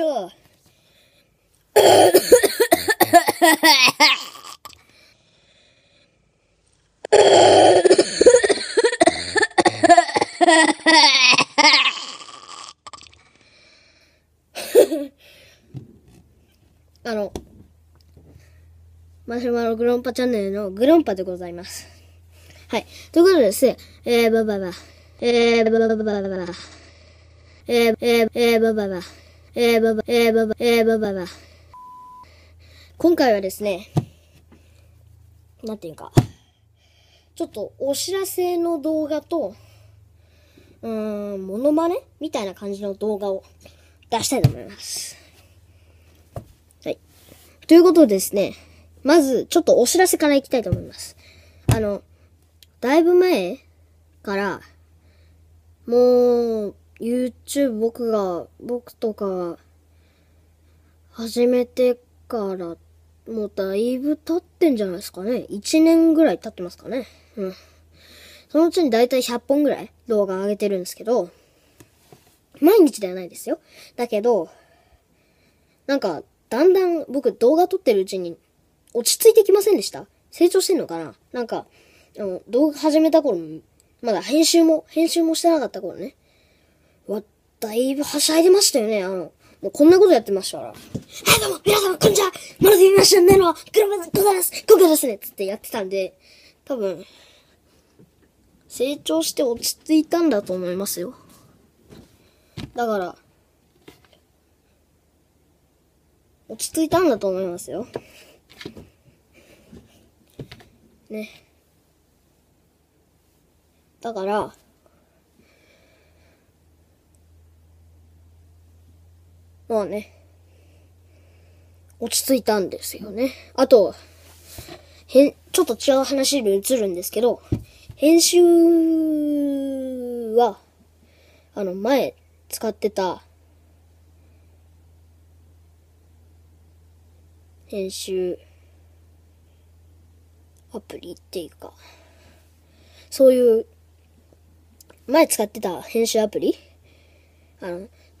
しょう。あの、マシュマログロンパチャンネルのグロンパでございます。はい。ということでですね、えー、ばばば、えー、ばばばばばば、えー、えー、えー、ババ。ば。えー、ばば、えー、ばば、えー、ばばば。今回はですね、なんていうか、ちょっとお知らせの動画と、うーん、モノマネみたいな感じの動画を出したいと思います。はい。ということでですね、まず、ちょっとお知らせからいきたいと思います。あの、だいぶ前から、もう、YouTube 僕が、僕とか始めてからもうだいぶ経ってんじゃないですかね。1年ぐらい経ってますかね。うん。そのうちにだいたい100本ぐらい動画上げてるんですけど、毎日ではないですよ。だけど、なんか、だんだん僕動画撮ってるうちに落ち着いてきませんでした成長してんのかななんか、動画始めた頃、まだ編集も、編集もしてなかった頃ね。だいぶはしゃいでましたよね、あの。もうこんなことやってましたから。はいどうも、皆様、こんにちはまるで見ましたねの、グラマでございます今回ですねつってやってたんで、多分、成長して落ち着いたんだと思いますよ。だから、落ち着いたんだと思いますよ。ね。だから、まあね、落ち着いたんですよね。あと、へん、ちょっと違う話に移るんですけど、編集は、あの、前使ってた、編集アプリっていうか、そういう、前使ってた編集アプリあの、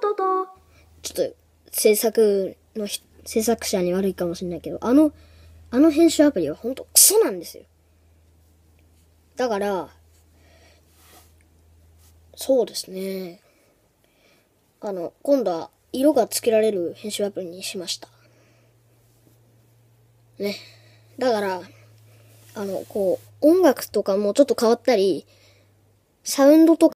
ドドド。ちょっと、制作の制作者に悪いかもしれないけど、あの、あの編集アプリはほんとクソなんですよ。だから、そうですね。あの、今度は色がつけられる編集アプリにしました。ね。だから、あの、こう、音楽とかもちょっと変わったり、サウンドとか、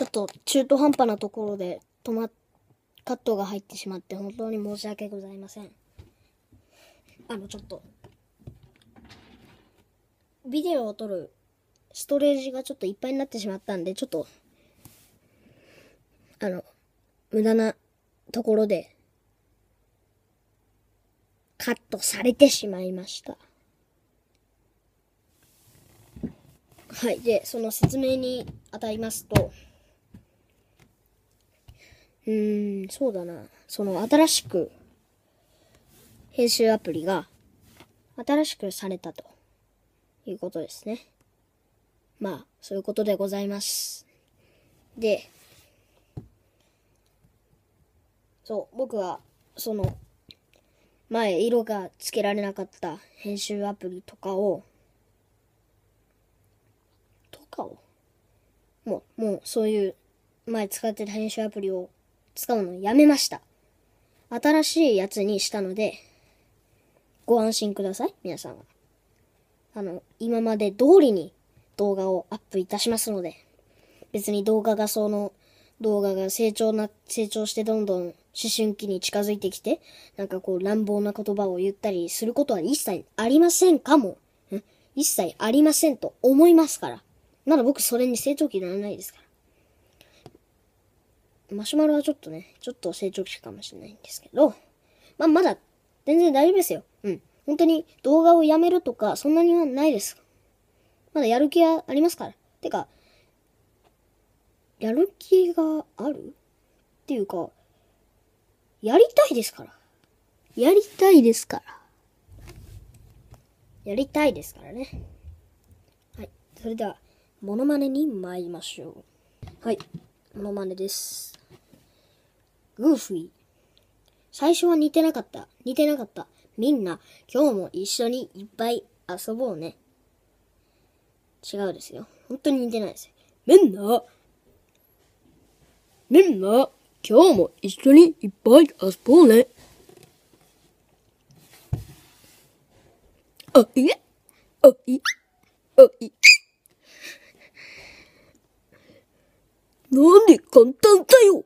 ちょっと中途半端なところで止まっカットが入ってしまって本当に申し訳ございません。あの、ちょっと、ビデオを撮るストレージがちょっといっぱいになってしまったんで、ちょっと、あの、無駄なところで、カットされてしまいました。はい。で、その説明に当たりますと、うん、そうだな。その新しく編集アプリが新しくされたということですね。まあ、そういうことでございます。で、そう、僕は、その、前、色がつけられなかった編集アプリとかを、とかを、もう、もう、そういう、前使ってた編集アプリを使うのやめました。新しいやつにしたので、ご安心ください、皆さんは。あの、今まで通りに動画をアップいたしますので、別に動画がその、動画が成長な、成長してどんどん思春期に近づいてきて、なんかこう乱暴な言葉を言ったりすることは一切ありませんかも。一切ありませんと思いますから。まだ僕それに成長期にならないですから。マシュマロはちょっとね、ちょっと成長期かもしれないんですけど、まあ、まだ、全然大丈夫ですよ。うん。本当に動画をやめるとか、そんなにはないです。まだやる気はありますから。てか、やる気があるっていうか、やりたいですから。やりたいですから。やりたいですからね。はい。それでは、モノマネに参りましょう。はい。モノマネです。グーフィー。最初は似てなかった。似てなかった。みんな、今日も一緒にいっぱい遊ぼうね。違うですよ。本当に似てないです。みんな、みんな、今日も一緒にいっぱい遊ぼうね。あ、いえ、あ、い、あ、い。なんで簡単だよ